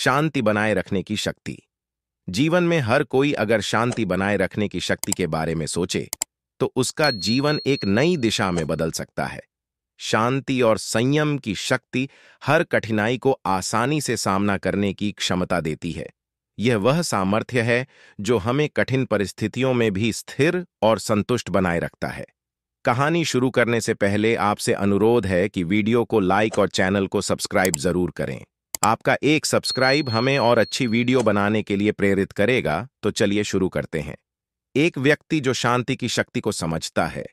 शांति बनाए रखने की शक्ति जीवन में हर कोई अगर शांति बनाए रखने की शक्ति के बारे में सोचे तो उसका जीवन एक नई दिशा में बदल सकता है शांति और संयम की शक्ति हर कठिनाई को आसानी से सामना करने की क्षमता देती है यह वह सामर्थ्य है जो हमें कठिन परिस्थितियों में भी स्थिर और संतुष्ट बनाए रखता है कहानी शुरू करने से पहले आपसे अनुरोध है कि वीडियो को लाइक और चैनल को सब्सक्राइब जरूर करें आपका एक सब्सक्राइब हमें और अच्छी वीडियो बनाने के लिए प्रेरित करेगा तो चलिए शुरू करते हैं एक व्यक्ति जो शांति की शक्ति को समझता है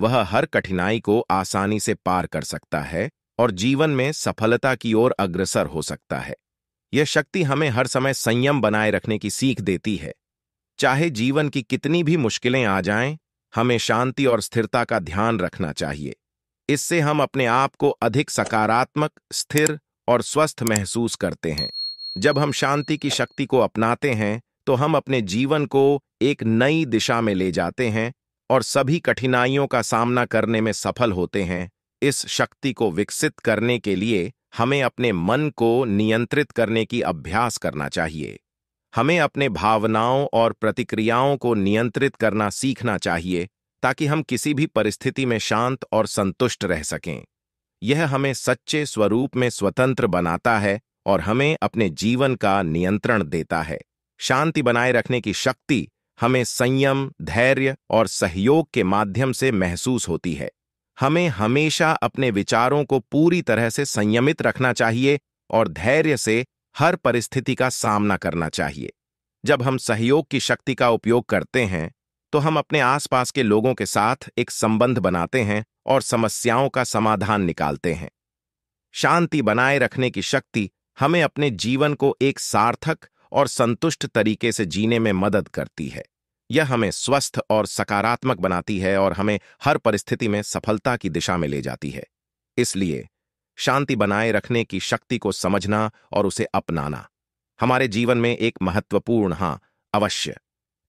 वह हर कठिनाई को आसानी से पार कर सकता है और जीवन में सफलता की ओर अग्रसर हो सकता है यह शक्ति हमें हर समय संयम बनाए रखने की सीख देती है चाहे जीवन की कितनी भी मुश्किलें आ जाएं, हमें शांति और स्थिरता का ध्यान रखना चाहिए इससे हम अपने आप को अधिक सकारात्मक स्थिर और स्वस्थ महसूस करते हैं जब हम शांति की शक्ति को अपनाते हैं तो हम अपने जीवन को एक नई दिशा में ले जाते हैं और सभी कठिनाइयों का सामना करने में सफल होते हैं इस शक्ति को विकसित करने के लिए हमें अपने मन को नियंत्रित करने की अभ्यास करना चाहिए हमें अपने भावनाओं और प्रतिक्रियाओं को नियंत्रित करना सीखना चाहिए ताकि हम किसी भी परिस्थिति में शांत और संतुष्ट रह सकें यह हमें सच्चे स्वरूप में स्वतंत्र बनाता है और हमें अपने जीवन का नियंत्रण देता है शांति बनाए रखने की शक्ति हमें संयम धैर्य और सहयोग के माध्यम से महसूस होती है हमें हमेशा अपने विचारों को पूरी तरह से संयमित रखना चाहिए और धैर्य से हर परिस्थिति का सामना करना चाहिए जब हम सहयोग की शक्ति का उपयोग करते हैं तो हम अपने आसपास के लोगों के साथ एक संबंध बनाते हैं और समस्याओं का समाधान निकालते हैं शांति बनाए रखने की शक्ति हमें अपने जीवन को एक सार्थक और संतुष्ट तरीके से जीने में मदद करती है यह हमें स्वस्थ और सकारात्मक बनाती है और हमें हर परिस्थिति में सफलता की दिशा में ले जाती है इसलिए शांति बनाए रखने की शक्ति को समझना और उसे अपनाना हमारे जीवन में एक महत्वपूर्ण हां अवश्य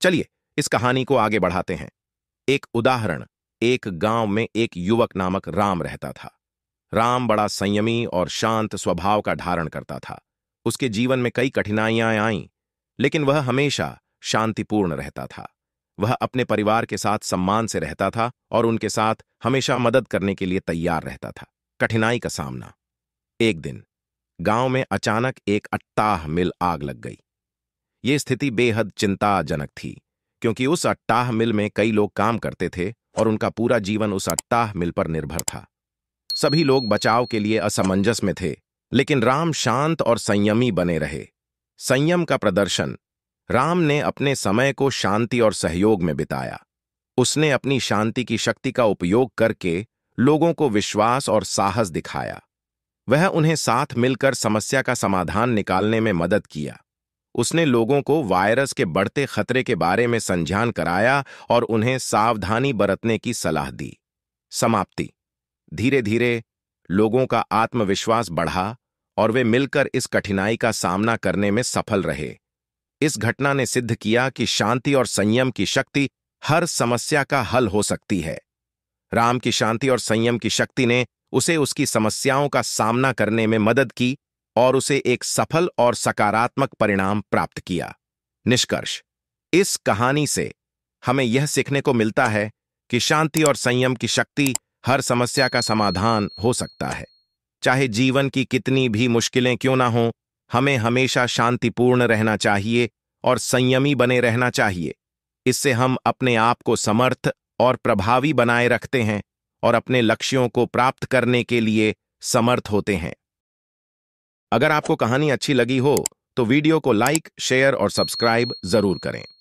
चलिए इस कहानी को आगे बढ़ाते हैं एक उदाहरण एक गांव में एक युवक नामक राम रहता था राम बड़ा संयमी और शांत स्वभाव का धारण करता था उसके जीवन में कई कठिनाइयां आईं लेकिन वह हमेशा शांतिपूर्ण रहता था वह अपने परिवार के साथ सम्मान से रहता था और उनके साथ हमेशा मदद करने के लिए तैयार रहता था कठिनाई का सामना एक दिन गांव में अचानक एक अट्टाह मिल आग लग गई ये स्थिति बेहद चिंताजनक थी क्योंकि उस अट्टाह मिल में कई लोग काम करते थे और उनका पूरा जीवन उस अट्टाह मिल पर निर्भर था सभी लोग बचाव के लिए असमंजस में थे लेकिन राम शांत और संयमी बने रहे संयम का प्रदर्शन राम ने अपने समय को शांति और सहयोग में बिताया उसने अपनी शांति की शक्ति का उपयोग करके लोगों को विश्वास और साहस दिखाया वह उन्हें साथ मिलकर समस्या का समाधान निकालने में मदद किया उसने लोगों को वायरस के बढ़ते खतरे के बारे में संज्ञान कराया और उन्हें सावधानी बरतने की सलाह दी समाप्ति धीरे धीरे लोगों का आत्मविश्वास बढ़ा और वे मिलकर इस कठिनाई का सामना करने में सफल रहे इस घटना ने सिद्ध किया कि शांति और संयम की शक्ति हर समस्या का हल हो सकती है राम की शांति और संयम की शक्ति ने उसे उसकी समस्याओं का सामना करने में मदद की और उसे एक सफल और सकारात्मक परिणाम प्राप्त किया निष्कर्ष इस कहानी से हमें यह सीखने को मिलता है कि शांति और संयम की शक्ति हर समस्या का समाधान हो सकता है चाहे जीवन की कितनी भी मुश्किलें क्यों ना हों हमें हमेशा शांतिपूर्ण रहना चाहिए और संयमी बने रहना चाहिए इससे हम अपने आप को समर्थ और प्रभावी बनाए रखते हैं और अपने लक्ष्यों को प्राप्त करने के लिए समर्थ होते हैं अगर आपको कहानी अच्छी लगी हो तो वीडियो को लाइक शेयर और सब्सक्राइब जरूर करें